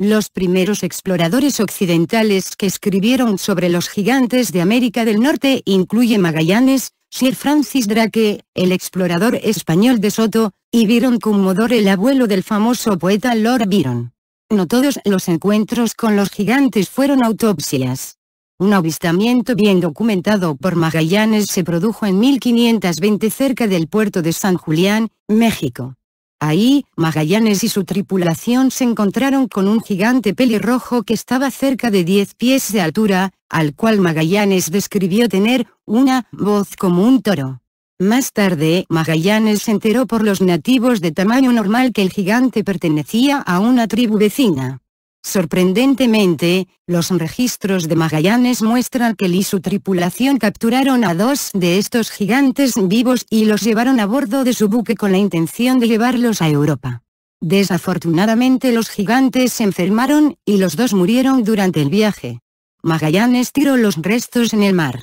Los primeros exploradores occidentales que escribieron sobre los gigantes de América del Norte incluye Magallanes, Sir Francis Drake, el explorador español de Soto, y Byron Commodore el abuelo del famoso poeta Lord Byron. No todos los encuentros con los gigantes fueron autopsias. Un avistamiento bien documentado por Magallanes se produjo en 1520 cerca del puerto de San Julián, México. Ahí, Magallanes y su tripulación se encontraron con un gigante pelirrojo que estaba cerca de 10 pies de altura, al cual Magallanes describió tener una voz como un toro. Más tarde, Magallanes se enteró por los nativos de tamaño normal que el gigante pertenecía a una tribu vecina. Sorprendentemente, los registros de Magallanes muestran que él y su tripulación capturaron a dos de estos gigantes vivos y los llevaron a bordo de su buque con la intención de llevarlos a Europa. Desafortunadamente los gigantes se enfermaron, y los dos murieron durante el viaje. Magallanes tiró los restos en el mar.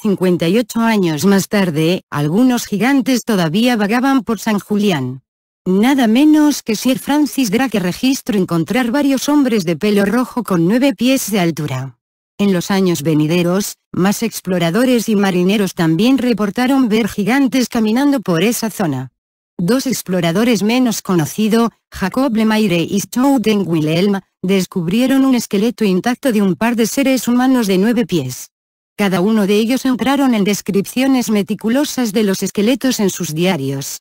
58 años más tarde, algunos gigantes todavía vagaban por San Julián. Nada menos que Sir Francis Drake registró encontrar varios hombres de pelo rojo con nueve pies de altura. En los años venideros, más exploradores y marineros también reportaron ver gigantes caminando por esa zona. Dos exploradores menos conocidos, Jacob Maire y Stoughton Wilhelm, descubrieron un esqueleto intacto de un par de seres humanos de nueve pies. Cada uno de ellos entraron en descripciones meticulosas de los esqueletos en sus diarios.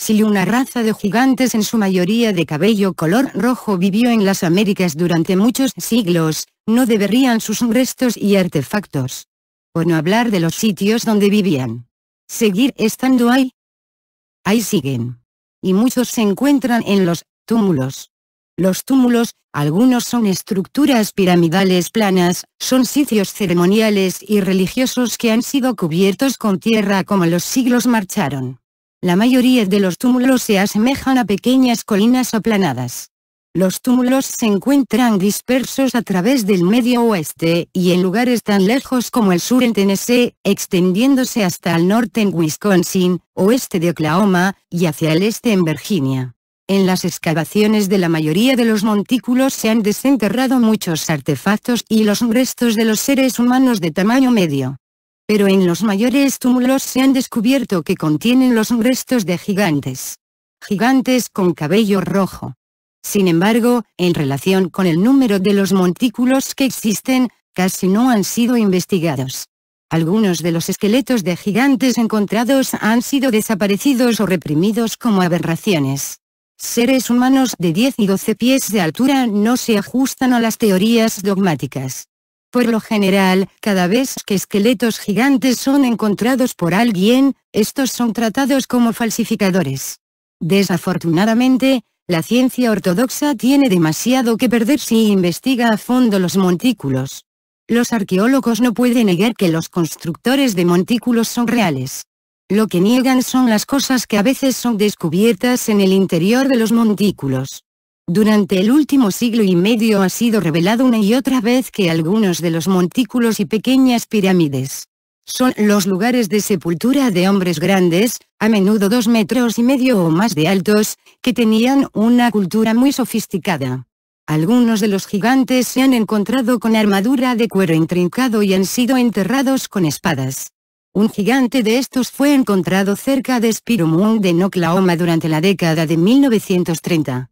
Si una raza de gigantes en su mayoría de cabello color rojo vivió en las Américas durante muchos siglos, no deberían sus restos y artefactos. Por no hablar de los sitios donde vivían. Seguir estando ahí. Ahí siguen. Y muchos se encuentran en los túmulos. Los túmulos, algunos son estructuras piramidales planas, son sitios ceremoniales y religiosos que han sido cubiertos con tierra como los siglos marcharon. La mayoría de los túmulos se asemejan a pequeñas colinas aplanadas. Los túmulos se encuentran dispersos a través del medio oeste y en lugares tan lejos como el sur en Tennessee, extendiéndose hasta el norte en Wisconsin, oeste de Oklahoma, y hacia el este en Virginia. En las excavaciones de la mayoría de los montículos se han desenterrado muchos artefactos y los restos de los seres humanos de tamaño medio pero en los mayores túmulos se han descubierto que contienen los restos de gigantes. Gigantes con cabello rojo. Sin embargo, en relación con el número de los montículos que existen, casi no han sido investigados. Algunos de los esqueletos de gigantes encontrados han sido desaparecidos o reprimidos como aberraciones. Seres humanos de 10 y 12 pies de altura no se ajustan a las teorías dogmáticas. Por lo general, cada vez que esqueletos gigantes son encontrados por alguien, estos son tratados como falsificadores. Desafortunadamente, la ciencia ortodoxa tiene demasiado que perder si investiga a fondo los montículos. Los arqueólogos no pueden negar que los constructores de montículos son reales. Lo que niegan son las cosas que a veces son descubiertas en el interior de los montículos. Durante el último siglo y medio ha sido revelado una y otra vez que algunos de los montículos y pequeñas pirámides son los lugares de sepultura de hombres grandes, a menudo dos metros y medio o más de altos, que tenían una cultura muy sofisticada. Algunos de los gigantes se han encontrado con armadura de cuero intrincado y han sido enterrados con espadas. Un gigante de estos fue encontrado cerca de Mound en Oklahoma durante la década de 1930.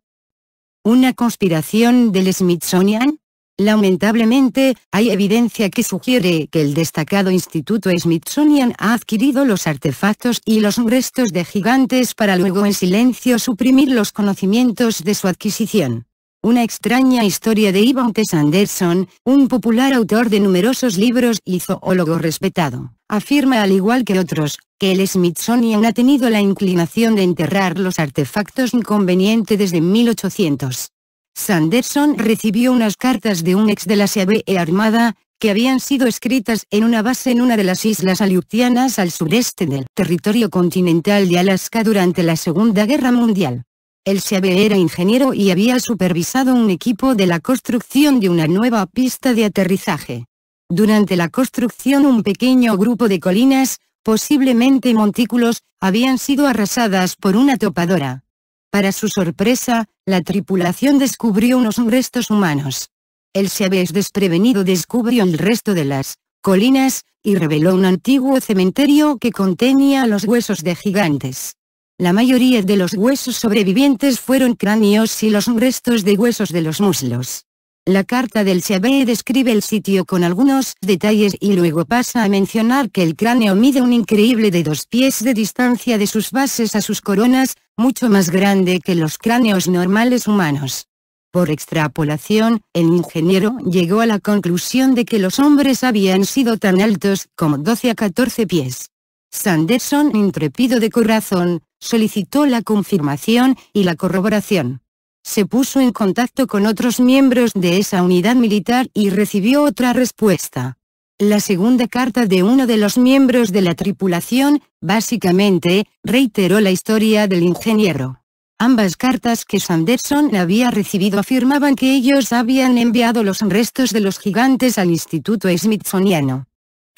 ¿Una conspiración del Smithsonian? Lamentablemente, hay evidencia que sugiere que el destacado Instituto Smithsonian ha adquirido los artefactos y los restos de gigantes para luego en silencio suprimir los conocimientos de su adquisición. Una extraña historia de Ivan T. Sanderson, un popular autor de numerosos libros y zoólogo respetado, afirma al igual que otros, que el Smithsonian ha tenido la inclinación de enterrar los artefactos inconveniente desde 1800. Sanderson recibió unas cartas de un ex de la CBE Armada, que habían sido escritas en una base en una de las islas aleutianas al sureste del territorio continental de Alaska durante la Segunda Guerra Mundial. El Seabee era ingeniero y había supervisado un equipo de la construcción de una nueva pista de aterrizaje. Durante la construcción un pequeño grupo de colinas, posiblemente montículos, habían sido arrasadas por una topadora. Para su sorpresa, la tripulación descubrió unos restos humanos. El es desprevenido descubrió el resto de las colinas, y reveló un antiguo cementerio que contenía los huesos de gigantes. La mayoría de los huesos sobrevivientes fueron cráneos y los restos de huesos de los muslos. La carta del Siabe describe el sitio con algunos detalles y luego pasa a mencionar que el cráneo mide un increíble de dos pies de distancia de sus bases a sus coronas, mucho más grande que los cráneos normales humanos. Por extrapolación, el ingeniero llegó a la conclusión de que los hombres habían sido tan altos como 12 a 14 pies. Sanderson, intrepido de corazón, solicitó la confirmación y la corroboración. Se puso en contacto con otros miembros de esa unidad militar y recibió otra respuesta. La segunda carta de uno de los miembros de la tripulación, básicamente, reiteró la historia del ingeniero. Ambas cartas que Sanderson había recibido afirmaban que ellos habían enviado los restos de los gigantes al Instituto Smithsoniano.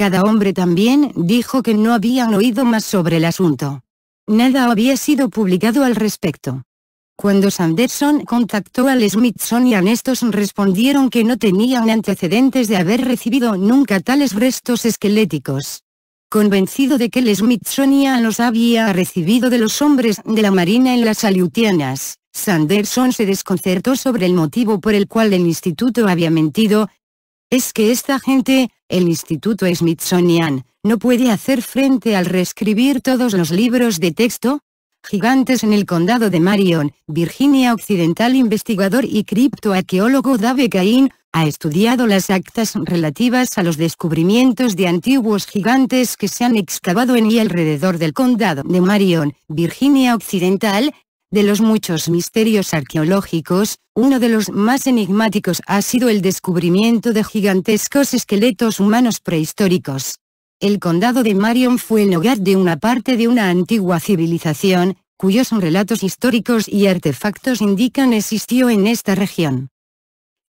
Cada hombre también dijo que no habían oído más sobre el asunto. Nada había sido publicado al respecto. Cuando Sanderson contactó al Smithsonian estos respondieron que no tenían antecedentes de haber recibido nunca tales restos esqueléticos. Convencido de que el Smithsonian los había recibido de los hombres de la Marina en las Alutianas, Sanderson se desconcertó sobre el motivo por el cual el instituto había mentido. Es que esta gente, el Instituto Smithsonian, no puede hacer frente al reescribir todos los libros de texto? Gigantes en el condado de Marion, Virginia Occidental investigador y criptoarqueólogo Dave Cain, ha estudiado las actas relativas a los descubrimientos de antiguos gigantes que se han excavado en y alrededor del condado de Marion, Virginia Occidental, de los muchos misterios arqueológicos, uno de los más enigmáticos ha sido el descubrimiento de gigantescos esqueletos humanos prehistóricos. El condado de Marion fue el hogar de una parte de una antigua civilización, cuyos relatos históricos y artefactos indican existió en esta región.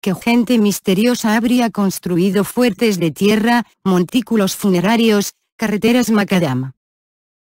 Que gente misteriosa habría construido fuertes de tierra, montículos funerarios, carreteras macadam.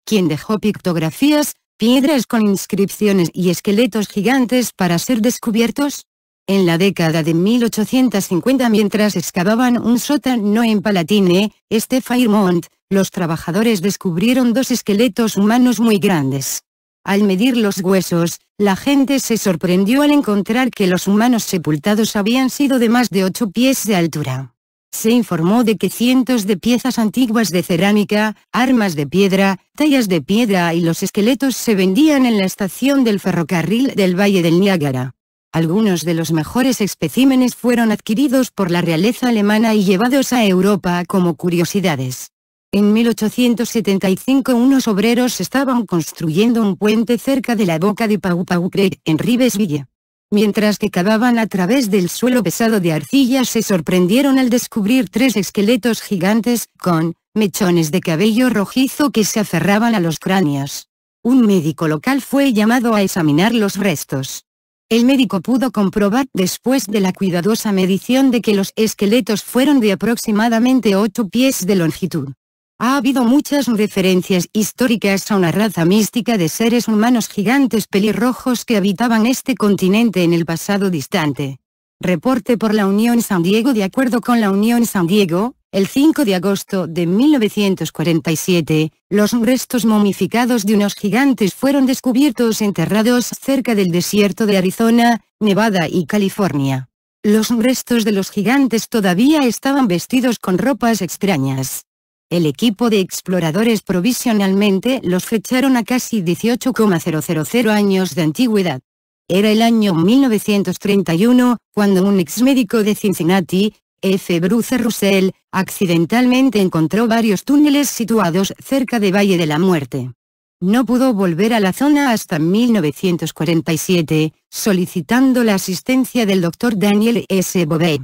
Quien dejó pictografías, piedras con inscripciones y esqueletos gigantes para ser descubiertos? En la década de 1850 mientras excavaban un sótano en Palatine, este Fairmont, los trabajadores descubrieron dos esqueletos humanos muy grandes. Al medir los huesos, la gente se sorprendió al encontrar que los humanos sepultados habían sido de más de 8 pies de altura se informó de que cientos de piezas antiguas de cerámica, armas de piedra, tallas de piedra y los esqueletos se vendían en la estación del ferrocarril del Valle del Niágara. Algunos de los mejores especímenes fueron adquiridos por la realeza alemana y llevados a Europa como curiosidades. En 1875 unos obreros estaban construyendo un puente cerca de la boca de Pau Pau Creek en Rivesville. Mientras que cavaban a través del suelo pesado de arcilla se sorprendieron al descubrir tres esqueletos gigantes, con mechones de cabello rojizo que se aferraban a los cráneos. Un médico local fue llamado a examinar los restos. El médico pudo comprobar después de la cuidadosa medición de que los esqueletos fueron de aproximadamente 8 pies de longitud. Ha habido muchas referencias históricas a una raza mística de seres humanos gigantes pelirrojos que habitaban este continente en el pasado distante. Reporte por la Unión San Diego De acuerdo con la Unión San Diego, el 5 de agosto de 1947, los restos momificados de unos gigantes fueron descubiertos enterrados cerca del desierto de Arizona, Nevada y California. Los restos de los gigantes todavía estaban vestidos con ropas extrañas. El equipo de exploradores provisionalmente los fecharon a casi 18,000 años de antigüedad. Era el año 1931, cuando un ex médico de Cincinnati, F. Bruce Russell, accidentalmente encontró varios túneles situados cerca de Valle de la Muerte. No pudo volver a la zona hasta 1947, solicitando la asistencia del doctor Daniel S. Bobet.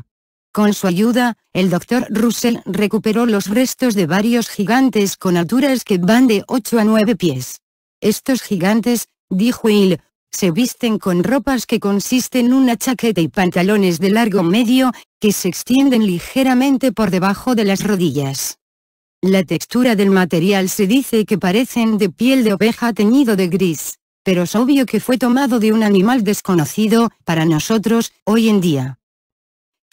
Con su ayuda, el Dr. Russell recuperó los restos de varios gigantes con alturas que van de 8 a 9 pies. Estos gigantes, dijo Hill, se visten con ropas que consisten en una chaqueta y pantalones de largo medio, que se extienden ligeramente por debajo de las rodillas. La textura del material se dice que parecen de piel de oveja teñido de gris, pero es obvio que fue tomado de un animal desconocido, para nosotros, hoy en día.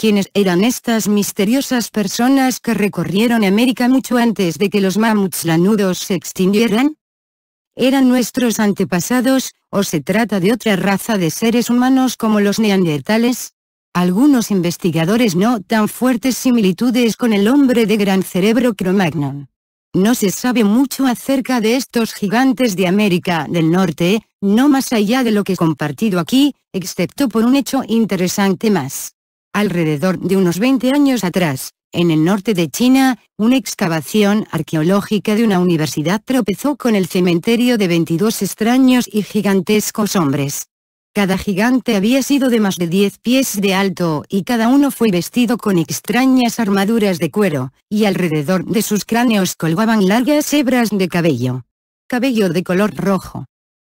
¿Quiénes eran estas misteriosas personas que recorrieron América mucho antes de que los mamuts lanudos se extinguieran? ¿Eran nuestros antepasados, o se trata de otra raza de seres humanos como los neandertales? Algunos investigadores tan fuertes similitudes con el hombre de gran cerebro Cromagnon. No se sabe mucho acerca de estos gigantes de América del Norte, no más allá de lo que he compartido aquí, excepto por un hecho interesante más. Alrededor de unos 20 años atrás, en el norte de China, una excavación arqueológica de una universidad tropezó con el cementerio de 22 extraños y gigantescos hombres. Cada gigante había sido de más de 10 pies de alto y cada uno fue vestido con extrañas armaduras de cuero, y alrededor de sus cráneos colgaban largas hebras de cabello. Cabello de color rojo,